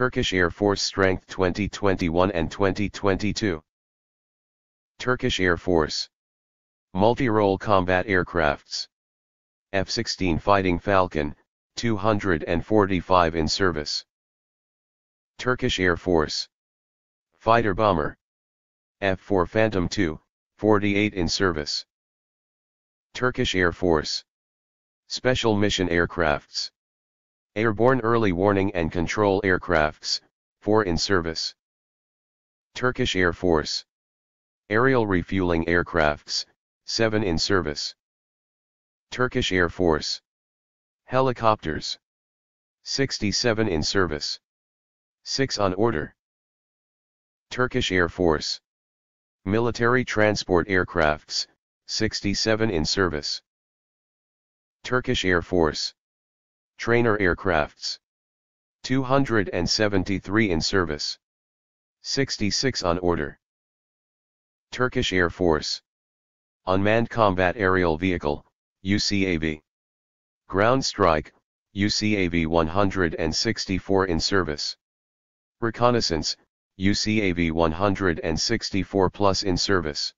Turkish Air Force Strength 2021 and 2022 Turkish Air Force Multi-role combat aircrafts F-16 Fighting Falcon, 245 in service Turkish Air Force Fighter Bomber F-4 Phantom II, 48 in service Turkish Air Force Special Mission Aircrafts Airborne Early Warning and Control Aircrafts, 4 in service. Turkish Air Force. Aerial Refueling Aircrafts, 7 in service. Turkish Air Force. Helicopters. 67 in service. 6 on order. Turkish Air Force. Military Transport Aircrafts, 67 in service. Turkish Air Force trainer aircrafts. 273 in service. 66 on order. Turkish Air Force. Unmanned Combat Aerial Vehicle, UCAV. Ground Strike, UCAV 164 in service. Reconnaissance, UCAV 164 plus in service.